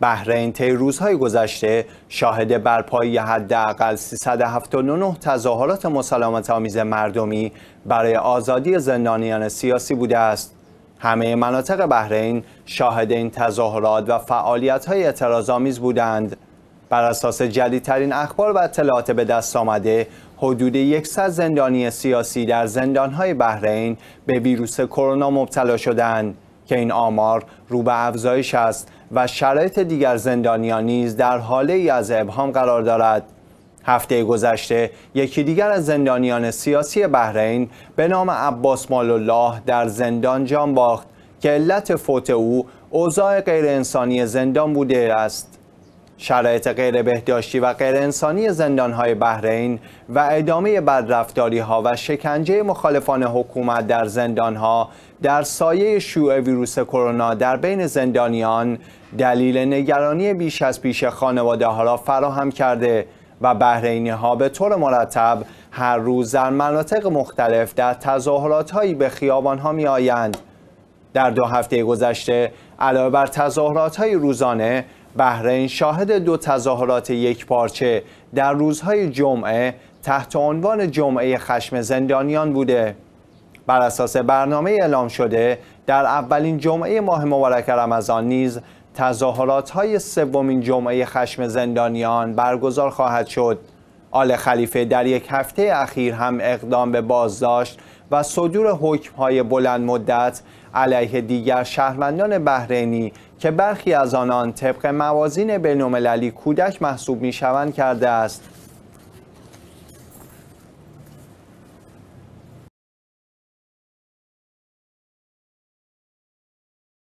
بحرین طی روزهای گذشته شاهد برپایی حداقل 379 تظاهرات مسالمت آمیز مردمی برای آزادی زندانیان سیاسی بوده است همه مناطق بحرین شاهد این تظاهرات و فعالیت های آمیز بودند بر اساس جدیدترین اخبار و اطلاعات به دست آمده حدود 100 زندانی سیاسی در زندانهای بحرین به ویروس کرونا مبتلا شدند که این آمار رو به افزایش است و شرایط دیگر زندانیان نیز در حاله ای از ابهام قرار دارد هفته گذشته یکی دیگر از زندانیان سیاسی بحرین به نام عباس مال الله در زندان جان باخت که علت فوت او اوضاع انسانی زندان بوده است شرایط غیر بهداشتی و غیر انسانی های بحرین و ادامه بدرفتاری ها و شکنجه مخالفان حکومت در زندان ها در سایه شیوع ویروس کرونا در بین زندانیان دلیل نگرانی بیش از پیش خانواده ها را فراهم کرده و بحرینی ها به طور مرتب هر روز در مناطق مختلف در تظاهرات هایی به خیابان ها می آیند. در دو هفته گذشته علاوه بر تظاهرات های روزانه بحرین شاهد دو تظاهرات پارچه در روزهای جمعه تحت عنوان جمعه خشم زندانیان بوده بر اساس برنامه اعلام شده در اولین جمعه ماه مبارک رمضان نیز تظاهرات های سومین جمعه خشم زندانیان برگزار خواهد شد آل خلیفه در یک هفته اخیر هم اقدام به بازداشت و صدور های بلند مدت علیه دیگر شهروندان بحرینی که برخی از آنان طبق موازین بینالمللی کودک محسوب شوند کرده است